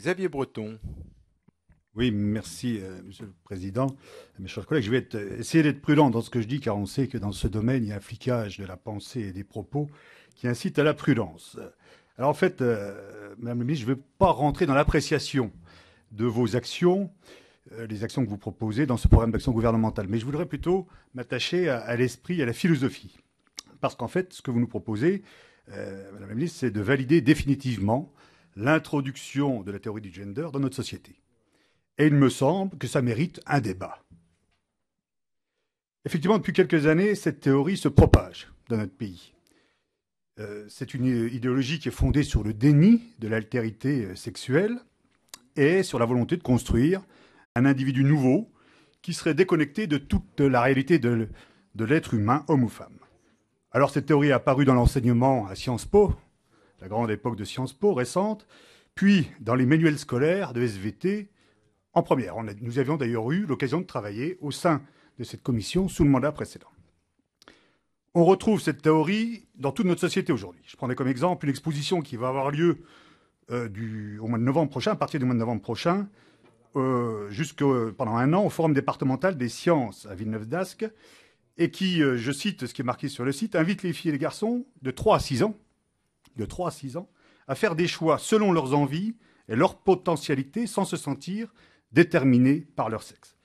Xavier Breton. Oui, merci, euh, Monsieur le Président. Mes chers collègues, je vais euh, essayer d'être prudent dans ce que je dis, car on sait que dans ce domaine, il y a un flicage de la pensée et des propos qui incite à la prudence. Alors en fait, euh, Madame la Ministre, je ne vais pas rentrer dans l'appréciation de vos actions, les actions que vous proposez dans ce programme d'action gouvernementale, mais je voudrais plutôt m'attacher à, à l'esprit, à la philosophie. Parce qu'en fait, ce que vous nous proposez, Madame la Ministre, c'est de valider définitivement l'introduction de la théorie du gender dans notre société. Et il me semble que ça mérite un débat. Effectivement, depuis quelques années, cette théorie se propage dans notre pays. Euh, c'est une idéologie qui est fondée sur le déni de l'altérité euh, sexuelle et sur la volonté de construire un individu nouveau qui serait déconnecté de toute la réalité de l'être humain, homme ou femme. Alors cette théorie est apparue dans l'enseignement à Sciences Po la grande époque de Sciences Po récente, puis dans les manuels scolaires de SVT en première. nous avions d'ailleurs eu l'occasion de travailler au sein de cette commission sous le mandat précédent. On retrouve cette théorie dans toute notre société aujourd'hui. Je prendrai comme exemple une exposition qui va avoir lieu euh, du, au mois de novembre prochain, à partir du mois de novembre prochain, euh, jusque euh, pendant un an au Forum départemental des sciences à Villeneuve-d'Ascq, et qui, je cite ce qui est marqué sur le site, invite les filles et les garçons de 3 à 6 ans de 3 à 6 ans, à faire des choix selon leurs envies et leurs potentialités sans se sentir déterminés par leur sexe.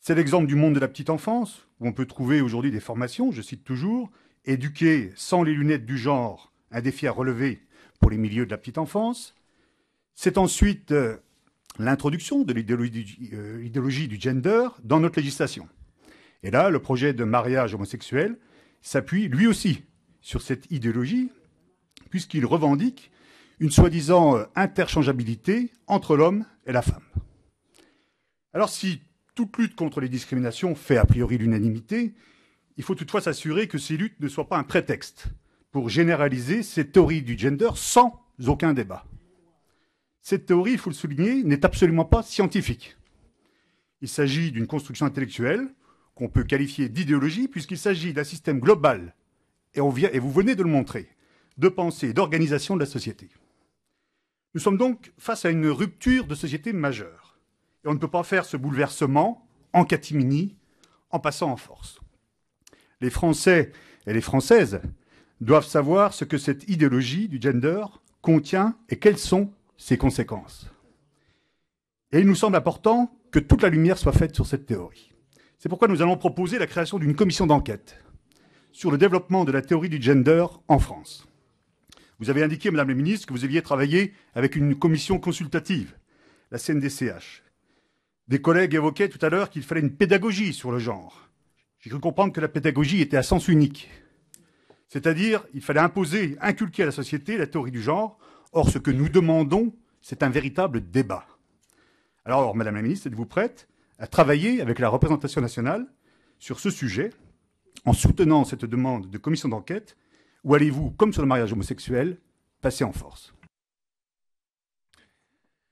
C'est l'exemple du monde de la petite enfance, où on peut trouver aujourd'hui des formations, je cite toujours, éduquer sans les lunettes du genre, un défi à relever pour les milieux de la petite enfance. C'est ensuite euh, l'introduction de l'idéologie euh, du gender dans notre législation. Et là, le projet de mariage homosexuel s'appuie lui aussi sur cette idéologie, puisqu'il revendique une soi-disant euh, interchangeabilité entre l'homme et la femme. Alors si toute lutte contre les discriminations fait a priori l'unanimité, il faut toutefois s'assurer que ces luttes ne soient pas un prétexte pour généraliser ces théories du gender sans aucun débat. Cette théorie, il faut le souligner, n'est absolument pas scientifique. Il s'agit d'une construction intellectuelle qu'on peut qualifier d'idéologie puisqu'il s'agit d'un système global, et, on vient, et vous venez de le montrer, de pensée, d'organisation de la société. Nous sommes donc face à une rupture de société majeure. Et on ne peut pas faire ce bouleversement en catimini, en passant en force. Les Français et les Françaises doivent savoir ce que cette idéologie du gender contient et quelles sont ses conséquences. Et il nous semble important que toute la lumière soit faite sur cette théorie. C'est pourquoi nous allons proposer la création d'une commission d'enquête sur le développement de la théorie du gender en France. Vous avez indiqué, Madame la Ministre, que vous aviez travaillé avec une commission consultative, la CNDCH. Des collègues évoquaient tout à l'heure qu'il fallait une pédagogie sur le genre. J'ai cru comprendre que la pédagogie était à sens unique. C'est-à-dire, il fallait imposer, inculquer à la société la théorie du genre. Or, ce que nous demandons, c'est un véritable débat. alors Madame la Ministre, êtes-vous prête à travailler avec la représentation nationale sur ce sujet en soutenant cette demande de commission d'enquête ou allez-vous, comme sur le mariage homosexuel, passer en force